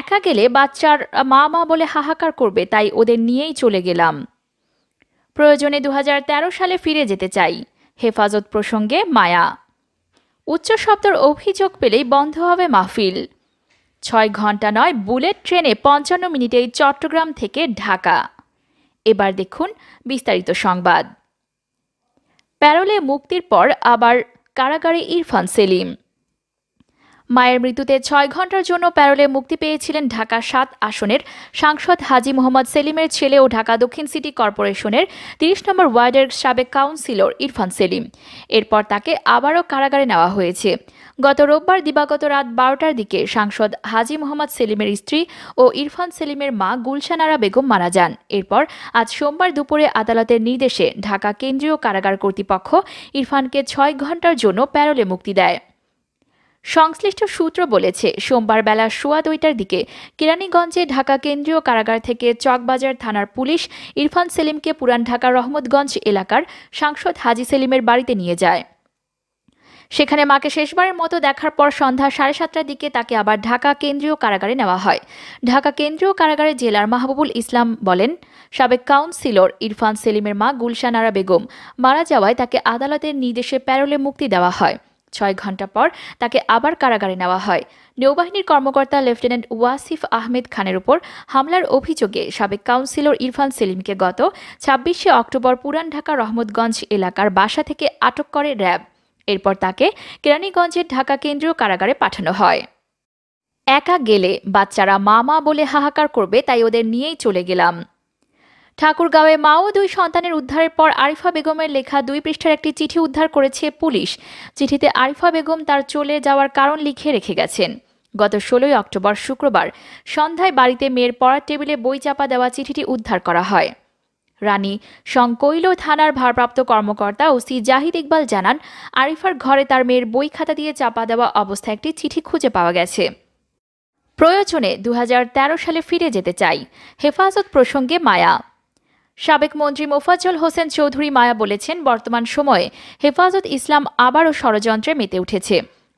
একা গেলে বাচ্চার মা মা বলে হাহাকার করবে তাই ওদের নিয়েই চলে গেলাম প্রয়োজনে দু সালে ফিরে যেতে চাই হেফাজত প্রসঙ্গে মায়া উচ্চ শব্দর অভিযোগ পেলেই বন্ধ হবে মাহফিল ছয় ঘন্টা নয় বুলেট ট্রেনে পঞ্চান্ন মিনিটেই চট্টগ্রাম থেকে ঢাকা এবার দেখুন বিস্তারিত সংবাদ প্যারোলে মুক্তির পর আবার কারাগারে ইরফান সেলিম মায়ের মৃত্যুতে ছয় ঘন্টার জন্য প্যারোলে মুক্তি পেয়েছিলেন ঢাকা সাত আসনের সাংসদ হাজি মোহাম্মদ সেলিমের ছেলে ও ঢাকা দক্ষিণ সিটি কর্পোরেশনের তিরিশ নম্বর ওয়ার্ডের সাবেক কাউন্সিলর ইরফান সেলিম এরপর তাকে আবারও কারাগারে নেওয়া হয়েছে গত রোববার দিবাগত রাত বারোটার দিকে সাংসদ হাজি মোহাম্মদ সেলিমের স্ত্রী ও ইরফান সেলিমের মা গুলশান আরা বেগম মারা যান এরপর আজ সোমবার দুপুরে আদালতের নির্দেশে ঢাকা কেন্দ্রীয় কারাগার কর্তৃপক্ষ ইরফানকে ছয় ঘন্টার জন্য প্যারোলে মুক্তি দেয় সংশ্লিষ্ট সূত্র বলেছে সোমবার বেলা সোয়া দুইটার দিকে কেরানীগঞ্জে ঢাকা কেন্দ্রীয় কারাগার থেকে চকবাজার থানার পুলিশ ইরফান সেলিমকে পুরান ঢাকা রহমতগঞ্জ এলাকার সাংসদ হাজি সেলিমের বাড়িতে নিয়ে যায় সেখানে মাকে শেষবারের মতো দেখার পর সন্ধ্যা সাড়ে সাতটার দিকে তাকে আবার ঢাকা কেন্দ্রীয় কারাগারে নেওয়া হয় ঢাকা কেন্দ্রীয় কারাগারে জেলার মাহবুবুল ইসলাম বলেন সাবেক কাউন্সিলর ইরফান সেলিমের মা গুলশানারা বেগম মারা যাওয়ায় তাকে আদালতের নির্দেশে প্যারোলে মুক্তি দেওয়া হয় ছয় ঘন্টা পর তাকে আবার কারাগারে নেওয়া হয় নৌবাহিনীর কর্মকর্তা লেফটেন্যান্ট ওয়াসিফ আহমেদ খানের উপর হামলার অভিযোগে সাবেক কাউন্সিলর ইরফান সেলিমকে গত ছাব্বিশে অক্টোবর পুরান ঢাকা রহমতগঞ্জ এলাকার বাসা থেকে আটক করে র্যাব এরপর তাকে কেরানীগঞ্জের ঢাকা কেন্দ্রীয় কারাগারে পাঠানো হয় একা গেলে বাচ্চারা মামা বলে হাহাকার করবে তাই ওদের নিয়েই চলে গেলাম ঠাকুরগাঁওয়ে মা ও দুই সন্তানের উদ্ধারের পর আরিফা বেগমের লেখা দুই পৃষ্ঠার একটি চিঠি উদ্ধার করেছে পুলিশ চিঠিতে আরিফা বেগম তার চলে যাওয়ার কারণ লিখে রেখে গেছেন গত ষোলোই অক্টোবর শুক্রবার সন্ধ্যায় বাড়িতে মেয়ের পড়ার টেবিলে বই চাপা দেওয়া চিঠিটি উদ্ধার করা হয় রানী সংকৈল থানার ভারপ্রাপ্ত কর্মকর্তা ওসি জাহিদ ইকবাল জানান আরিফার ঘরে তার মেয়ের বই খাতা দিয়ে চাপা দেওয়া অবস্থায় একটি চিঠি খুঁজে পাওয়া গেছে প্রয়োজনে দু সালে ফিরে যেতে চাই হেফাজত প্রসঙ্গে মায়া সাবেক মন্ত্রী মোফাজ্জল হোসেন চৌধুরী মায়া বলেছেন বর্তমান সময়ে হেফাজত ইসলাম আবারও ষড়যন্ত্রে মেতে উঠেছে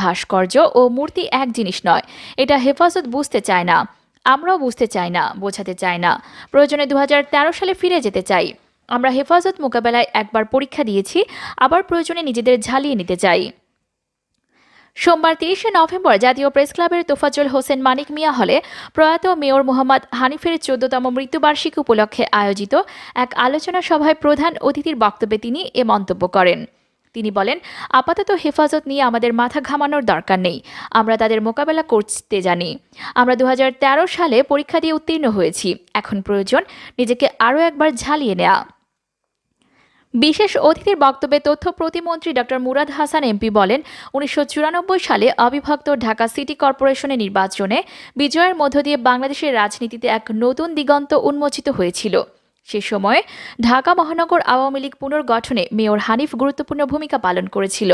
ভাস্কর্য ও মূর্তি এক জিনিস নয় এটা হেফাজত বুঝতে চায় না আমরাও বুঝতে চাই না বোঝাতে চাই না প্রয়োজনে দু সালে ফিরে যেতে চাই আমরা হেফাজত মোকাবেলায় একবার পরীক্ষা দিয়েছি আবার প্রয়োজনে নিজেদের ঝালিয়ে নিতে চাই সোমবার তিরিশে নভেম্বর জাতীয় প্রেস ক্লাবের তোফাজুল হোসেন মানিক মিয়া হলে প্রয়াত মেয়র মোহাম্মদ হানিফের চোদ্দতম মৃত্যুবার্ষিকী উপলক্ষে আয়োজিত এক আলোচনা সভায় প্রধান অতিথির বক্তব্যে তিনি এ মন্তব্য করেন তিনি বলেন আপাতত হেফাজত নিয়ে আমাদের মাথা ঘামানোর দরকার নেই আমরা তাদের মোকাবেলা করতে জানি আমরা দু সালে পরীক্ষা দিয়ে উত্তীর্ণ হয়েছি এখন প্রয়োজন নিজেকে আরও একবার ঝালিয়ে নেওয়া বিশেষ অতিথির বক্তব্যে তথ্য প্রতিমন্ত্রী ডক্টর মুরাদ হাসান এমপি বলেন উনিশশো সালে অবিভক্ত ঢাকা সিটি কর্পোরেশনের নির্বাচনে বিজয়ের মধ্য দিয়ে বাংলাদেশের রাজনীতিতে এক নতুন দিগন্ত উন্মোচিত হয়েছিল সে সময়ে ঢাকা মহানগর আওয়ামী লীগ পুনর্গঠনে মেয়র হানিফ গুরুত্বপূর্ণ ভূমিকা পালন করেছিল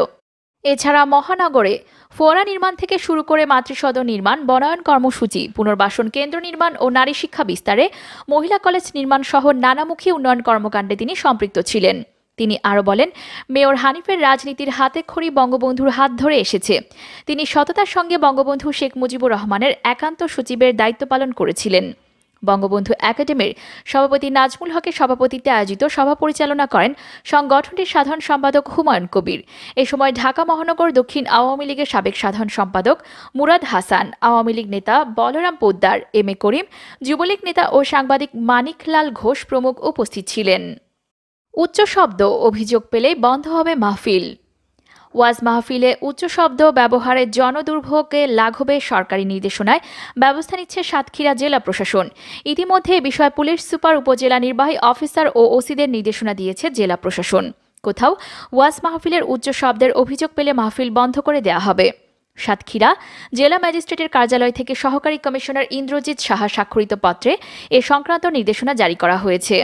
এছাড়া মহানগরে ফোয়ারা নির্মাণ থেকে শুরু করে মাতৃসদন নির্মাণ বনায়ন কর্মসূচি পুনর্বাসন কেন্দ্র নির্মাণ ও নারী শিক্ষা বিস্তারে মহিলা কলেজ নির্মাণ সহ নানামুখী উন্নয়ন কর্মকাণ্ডে তিনি সম্পৃক্ত ছিলেন তিনি আরও বলেন মেয়র হানিফের রাজনীতির হাতে খড়ি বঙ্গবন্ধুর হাত ধরে এসেছে তিনি সততার সঙ্গে বঙ্গবন্ধু শেখ মুজিবুর রহমানের একান্ত সচিবের দায়িত্ব পালন করেছিলেন বঙ্গবন্ধু একাডেমির সভাপতি নাজমুল হকের সভাপতিত্বে আয়োজিত সভা পরিচালনা করেন সংগঠনটির সাধারণ সম্পাদক হুমায়ুন কবির এ সময় ঢাকা মহানগর দক্ষিণ আওয়ামী লীগের সাবেক সাধারণ সম্পাদক মুরাদ হাসান আওয়ামী লীগ নেতা বলরাম পোদ্দার এম এ করিম যুবলীগ নেতা ও সাংবাদিক মানিকলাল ঘোষ প্রমুখ উপস্থিত ছিলেন উচ্চ শব্দ অভিযোগ পেলে বন্ধ হবে মাহফিল ওয়াজ মাহফিলে উচ্চ শব্দ ব্যবহারে জনদুর্ভোগে লাঘবে সরকারি নির্দেশনায় ব্যবস্থা নিচ্ছে সাতক্ষীরা জেলা প্রশাসন ইতিমধ্যে বিষয়ে পুলিশ সুপার উপজেলা নির্বাহী অফিসার ও ওসিদের নির্দেশনা দিয়েছে জেলা প্রশাসন কোথাও ওয়াজ মাহফিলের উচ্চ শব্দের অভিযোগ পেলে মাহফিল বন্ধ করে দেওয়া হবে সাতক্ষীরা জেলা ম্যাজিস্ট্রেটের কার্যালয় থেকে সহকারী কমিশনার ইন্দ্রজিৎ সাহা স্বাক্ষরিত পত্রে এ সংক্রান্ত নির্দেশনা জারি করা হয়েছে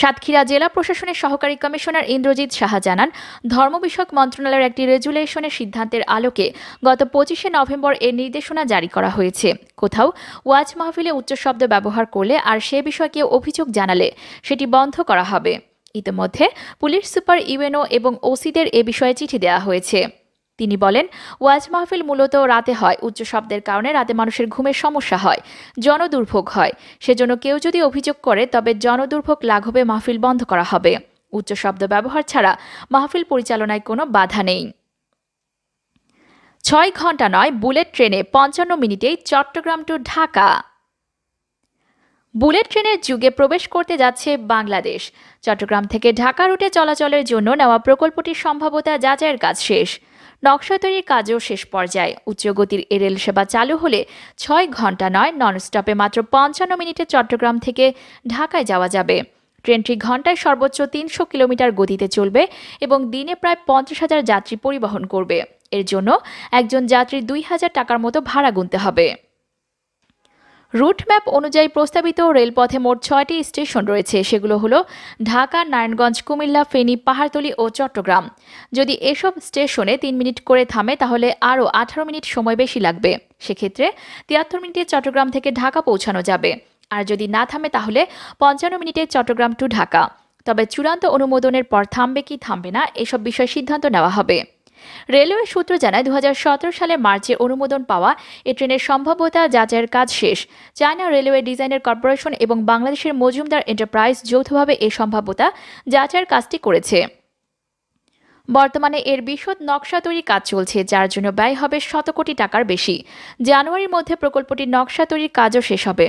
সাতক্ষীরা জেলা প্রশাসনের সহকারী কমিশনার ইন্দ্রজিৎ সাহা জানান ধর্ম বিষয়ক মন্ত্রণালয়ের একটি রেজুলেশনের সিদ্ধান্তের আলোকে গত পঁচিশে নভেম্বর এর নির্দেশনা জারি করা হয়েছে কোথাও ওয়াজ মাহফিলে উচ্চ শব্দ ব্যবহার করলে আর সে বিষয়ে কেউ অভিযোগ জানালে সেটি বন্ধ করা হবে ইতিমধ্যে পুলিশ সুপার ইউএনও এবং ওসিদের এ বিষয়ে চিঠি দেওয়া হয়েছে তিনি বলেন ওয়াজ মাহফিল মূলত রাতে হয় উচ্চ শব্দের কারণে রাতে মানুষের ঘুমের সমস্যা হয় জনদুর্ভোগ হয় সেজন্য কেউ যদি অভিযোগ করে তবে জনদুর্ভোগ লাঘবে মাহফিল বন্ধ করা হবে উচ্চ শব্দ ব্যবহার ছাড়া মাহফিল পরিচালনায় কোনো বাধা নেই ছয় ঘন্টা নয় বুলেট ট্রেনে পঞ্চান্ন মিনিটেই চট্টগ্রাম টু ঢাকা বুলেট ট্রেনের যুগে প্রবেশ করতে যাচ্ছে বাংলাদেশ চট্টগ্রাম থেকে ঢাকা রুটে চলাচলের জন্য নেওয়া প্রকল্পটির সম্ভাবতা যাচাইয়ের কাজ শেষ নকশা তৈরির কাজও শেষ পর্যায়ে উচ্চগতির এ রেল সেবা চালু হলে ছয় ঘন্টা নয় ননস্টপে মাত্র পঞ্চান্ন মিনিটে চট্টগ্রাম থেকে ঢাকায় যাওয়া যাবে ট্রেনটি ঘন্টায় সর্বোচ্চ তিনশো কিলোমিটার গতিতে চলবে এবং দিনে প্রায় পঞ্চাশ হাজার যাত্রী পরিবহন করবে এর জন্য একজন যাত্রী দুই হাজার টাকার মতো ভাড়া গুনতে হবে রুটম্যাপ অনুযায়ী প্রস্তাবিত রেলপথে মোট ছয়টি স্টেশন রয়েছে সেগুলো হলো ঢাকা নারায়ণগঞ্জ কুমিল্লা ফেনী পাহাড়তলি ও চট্টগ্রাম যদি এসব স্টেশনে তিন মিনিট করে থামে তাহলে আরও আঠারো মিনিট সময় বেশি লাগবে সেক্ষেত্রে তিয়াত্তর মিনিটে চট্টগ্রাম থেকে ঢাকা পৌঁছানো যাবে আর যদি না থামে তাহলে পঞ্চান্ন মিনিটে চট্টগ্রাম টু ঢাকা তবে চূড়ান্ত অনুমোদনের পর থামবে কি থামবে না এসব বিষয়ে সিদ্ধান্ত নেওয়া হবে রেলওয়ে সূত্র জানায় দু সালে মার্চে অনুমোদন পাওয়া এ ট্রেনের সম্ভাব্যতা যাচাইয়ের কাজ শেষ চায়না রেলওয়ে ডিজাইনের কর্পোরেশন এবং বাংলাদেশের মজুমদার এন্টারপ্রাইজ যৌথভাবে এ সম্ভাব্যতা যাচাইয়ের কাজটি করেছে বর্তমানে এর বিশদ নকশা তৈরি কাজ চলছে যার জন্য ব্যয় হবে শত কোটি টাকার বেশি জানুয়ারির মধ্যে প্রকল্পটির নকশা তৈরির কাজও শেষ হবে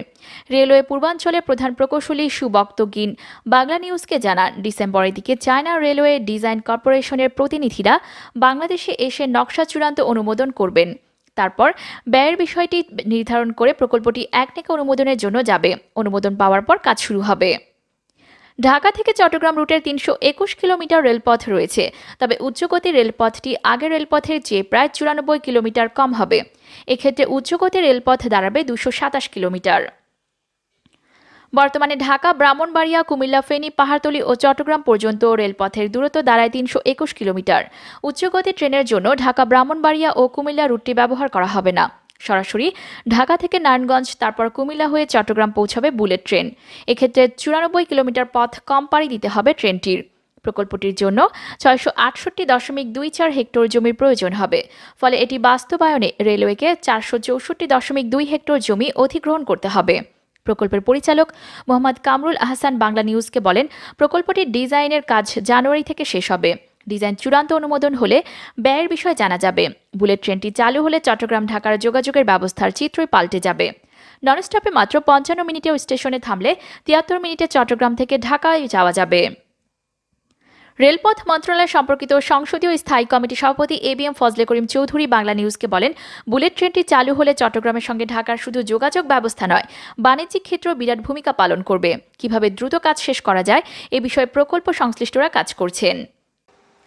রেলওয়ে পূর্বাঞ্চলের প্রধান প্রকৌশলী সুবক্ত গিন বাংলা নিউজকে জানান ডিসেম্বরের দিকে চায়না রেলওয়ে ডিজাইন কর্পোরেশনের প্রতিনিধিরা বাংলাদেশে এসে নকশা চূড়ান্ত অনুমোদন করবেন তারপর ব্যয়ের বিষয়টি নির্ধারণ করে প্রকল্পটি একনেকে অনুমোদনের জন্য যাবে অনুমোদন পাওয়ার পর কাজ শুরু হবে ঢাকা থেকে চট্টগ্রাম রুটের তিনশো একুশ কিলোমিটার রেলপথ রয়েছে তবে উচ্চগতির রেলপথটি আগের রেলপথের চেয়ে প্রায় চুরানব্বই কিলোমিটার কম হবে এক্ষেত্রে উচ্চগতির রেলপথ দাঁড়াবে দুশো সাতাশ কিলোমিটার বর্তমানে ঢাকা ব্রাহ্মণবাড়িয়া কুমিল্লা ফেনী পাহাড়তলি ও চট্টগ্রাম পর্যন্ত রেলপথের দূরত্ব দাঁড়ায় তিনশো একুশ কিলোমিটার উচ্চগতি ট্রেনের জন্য ঢাকা ব্রাহ্মণবাড়িয়া ও কুমিল্লা রুটটি ব্যবহার করা হবে না সরাসরি ঢাকা থেকে নারায়ণগঞ্জ তারপর কুমিল্লা হয়ে চট্টগ্রাম পৌঁছাবে বুলেট ট্রেন এক্ষেত্রে চুরানব্বই কিলোমিটার পথ কম পাড়ি দিতে হবে ট্রেনটির প্রকল্পটির জন্য ছয়শো আটষট্টি দশমিক দুই চার হেক্টর জমির প্রয়োজন হবে ফলে এটি বাস্তবায়নে রেলওয়েকে চারশো চৌষট্টি দশমিক দুই হেক্টর জমি অধিগ্রহণ করতে হবে প্রকল্পের পরিচালক মোহাম্মদ কামরুল আহসান বাংলা নিউজকে বলেন প্রকল্পটির ডিজাইনের কাজ জানুয়ারি থেকে শেষ হবে ডিজাইন চূড়ান্ত অনুমোদন হলে ব্যয়ের বিষয়ে জানা যাবে বুলেট ট্রেনটি চালু হলে চট্টগ্রাম ঢাকার যোগাযোগের ব্যবস্থার চিত্রই পাল্টে যাবে ননস্টপে মাত্র পঞ্চান্ন মিনিটেও স্টেশনে থামলে তিয়াত্তর মিনিটে চট্টগ্রাম থেকে ঢাকায় যাওয়া যাবে রেলপথ মন্ত্রণালয় সম্পর্কিত সংসদীয় স্থায়ী কমিটি সভাপতি A B M Fazle Karim Chowdhury Bangla নিউজকে বলেন বুলেট ট্রেনটি চালু হলে চট্টগ্রামের সঙ্গে ঢাকার শুধু যোগাযোগ ব্যবস্থা নয় বাণিজ্যিক ক্ষেত্র বিরাট ভূমিকা পালন করবে কিভাবে দ্রুত কাজ শেষ করা যায় এ বিষয়ে প্রকল্প সংশ্লিষ্টরা কাজ করছেন